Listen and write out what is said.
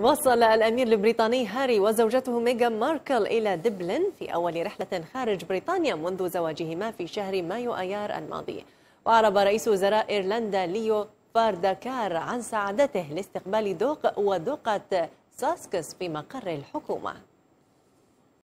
وصل الأمير البريطاني هاري وزوجته ميغان ماركل إلى دبلن في أول رحلة خارج بريطانيا منذ زواجهما في شهر مايو أيار الماضي وأعرب رئيس وزراء إيرلندا ليو فاردكار عن سعادته لاستقبال دوق ودوقة ساسكس في مقر الحكومة